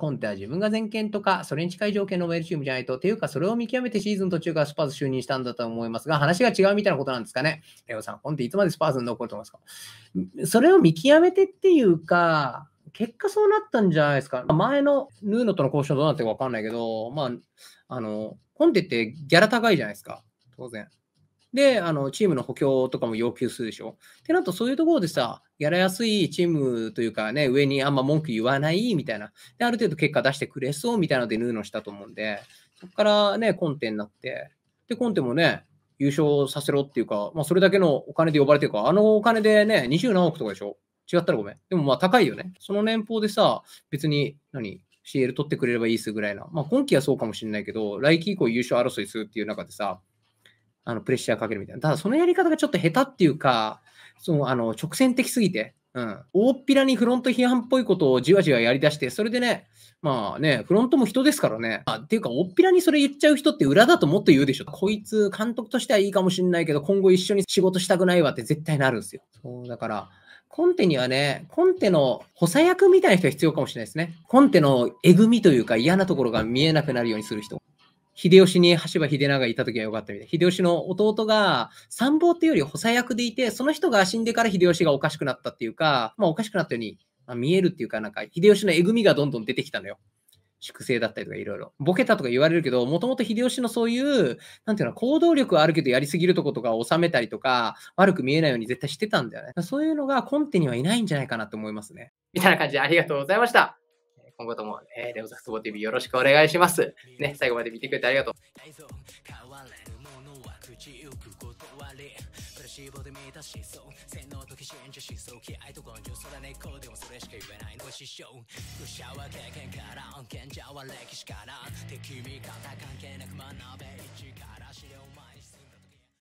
今手は自分が全権とか、それに近い条件のウェルチームじゃないと、ていうか、それを見極めてシーズン途中からスパーズ就任したんだと思いますが、話が違うみたいなことなんですかね。レオさん、コンテいつまでスパーズに残ると思いますかそれを見極めてっていうか、結果そうなったんじゃないですか。前のヌーノとの交渉どうなってるかわかんないけど、まあ、あの、コンテってギャラ高いじゃないですか、当然。で、あの、チームの補強とかも要求するでしょ。ってなると、そういうところでさ、やらやすいチームというかね、上にあんま文句言わないみたいな、で、ある程度結果出してくれそうみたいなので、ヌーノしたと思うんで、そこからね、コンテになって、で、コンテもね、優勝させろっていうか、まあ、それだけのお金で呼ばれてるかあのお金でね、20何億とかでしょ違ったらごめん。でもまあ高いよね。その年俸でさ、別に何、CL 取ってくれればいいっすぐらいな。まあ今季はそうかもしれないけど、来季以降優勝争いするっていう中でさ、あのプレッシャーかけるみたいな。ただ、そのやり方がちょっと下手っていうか、そのあの直線的すぎて、うん、大っぴらにフロント批判っぽいことをじわじわやりだして、それでね、まあね、フロントも人ですからね。あっていうか、大っぴらにそれ言っちゃう人って裏だともっと言うでしょ。こいつ、監督としてはいいかもしんないけど、今後一緒に仕事したくないわって絶対なるんですよ。そう、だから、コンテにはね、コンテの補佐役みたいな人が必要かもしれないですね。コンテのえぐみというか嫌なところが見えなくなるようにする人。秀吉に羽柴秀長がいた時は良かったみたい。秀吉の弟が参謀っていうより補佐役でいて、その人が死んでから秀吉がおかしくなったっていうか、まあおかしくなったように、まあ、見えるっていうか、なんか秀吉のえぐみがどんどん出てきたのよ。粛清だったりとかいろいろ。ボケたとか言われるけど、もともと秀吉のそういう、なんていうの、行動力はあるけどやりすぎるとことかを収めたりとか、悪く見えないように絶対してたんだよね。そういうのがコンテにはいないんじゃないかなと思いますね。みたいな感じでありがとうございました。今後とも、えー、レオザスボ t ビよろしくお願いします。ね、最後まで見てくれてありがとう。脂肪で見た思想洗脳とき信じし思想気合と根性それねこうでもそれしか言えないのは師匠愚者は経験から恩賢者は歴史から敵味方関係なく学べ一から資料